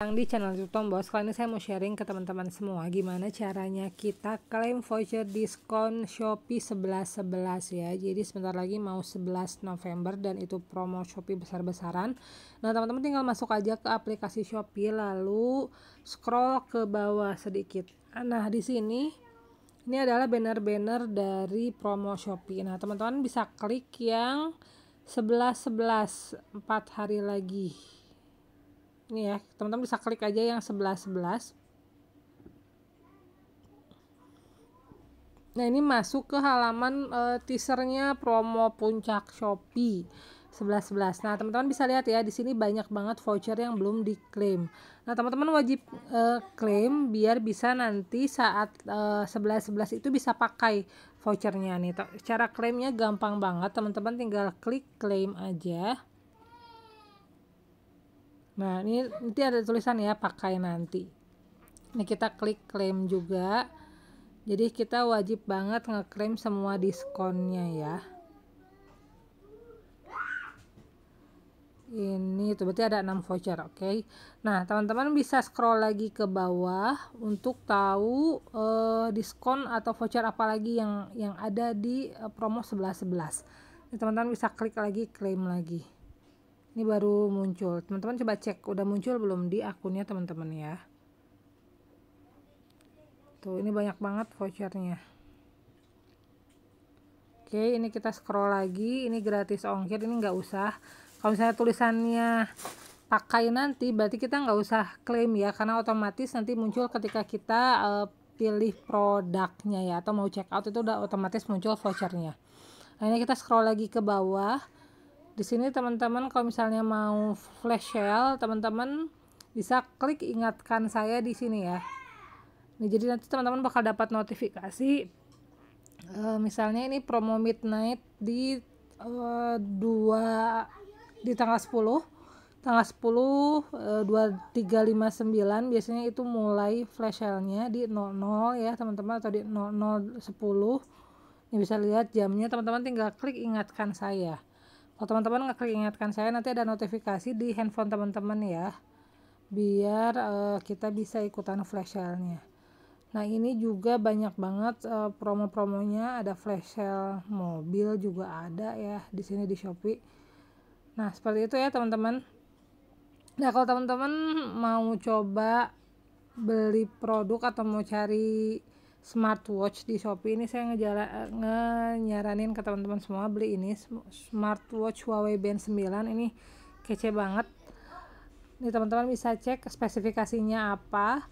Yang di channel YouTube Tombos, kali ini saya mau sharing ke teman-teman semua gimana caranya kita klaim voucher diskon Shopee 11.11 ya. Jadi sebentar lagi mau 11 November dan itu promo Shopee besar-besaran. Nah, teman-teman tinggal masuk aja ke aplikasi Shopee lalu scroll ke bawah sedikit. Nah, di sini ini adalah banner-banner dari promo Shopee. Nah, teman-teman bisa klik yang 11.11 11, 4 hari lagi Nih ya teman-teman bisa klik aja yang sebelah sebelas nah ini masuk ke halaman e, teasernya promo puncak shopee sebelas sebelas. Nah, teman-teman bisa lihat ya di sini banyak banget voucher yang belum diklaim. Nah, teman-teman wajib eh, klaim biar bisa nanti saat eh, sebelas sebelas itu bisa pakai vouchernya nih. Cara klaimnya gampang banget, teman-teman tinggal klik klaim aja. Nah, ini nanti ada tulisan ya pakai nanti. Ini kita klik claim juga. Jadi kita wajib banget ngeklaim semua diskonnya ya. Ini itu berarti ada 6 voucher, oke. Okay? Nah, teman-teman bisa scroll lagi ke bawah untuk tahu uh, diskon atau voucher apa lagi yang yang ada di uh, promo 1111. Teman-teman bisa klik lagi claim lagi ini baru muncul teman-teman coba cek udah muncul belum di akunnya teman-teman ya tuh ini banyak banget vouchernya oke ini kita scroll lagi ini gratis ongkir ini nggak usah kalau misalnya tulisannya pakai nanti berarti kita nggak usah klaim ya karena otomatis nanti muncul ketika kita uh, pilih produknya ya atau mau check out itu udah otomatis muncul vouchernya nah ini kita scroll lagi ke bawah di sini teman-teman kalau misalnya mau flash sale teman-teman bisa klik ingatkan saya di sini ya ini nah, jadi nanti teman-teman bakal dapat notifikasi e, misalnya ini promo midnight di e, dua di tanggal 10 tanggal 10 e, 2359 biasanya itu mulai flash sale-nya di 00 ya teman-teman atau di 0010 ini bisa lihat jamnya teman-teman tinggal klik ingatkan saya kalau teman-teman ingatkan saya nanti ada notifikasi di handphone teman-teman ya. Biar uh, kita bisa ikutan flash sale-nya. Nah, ini juga banyak banget uh, promo-promonya, ada flash sale mobil juga ada ya di sini di Shopee. Nah, seperti itu ya teman-teman. Nah, kalau teman-teman mau coba beli produk atau mau cari smartwatch di Shopee ini saya ngejala, nge nyaranin ke teman-teman semua beli ini smartwatch Huawei Band 9 ini kece banget ini teman-teman bisa cek spesifikasinya apa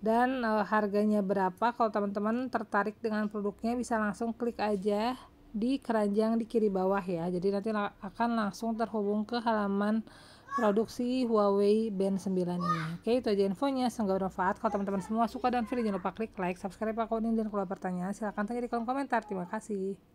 dan e, harganya berapa kalau teman-teman tertarik dengan produknya bisa langsung klik aja di keranjang di kiri bawah ya jadi nanti akan langsung terhubung ke halaman produksi Huawei Band 9 ini. Oke, itu aja infonya. Semoga bermanfaat. Kalau teman-teman semua suka dan video, jangan lupa klik like, subscribe akun ini, dan kalau pertanyaan silahkan tanya di kolom komentar. Terima kasih.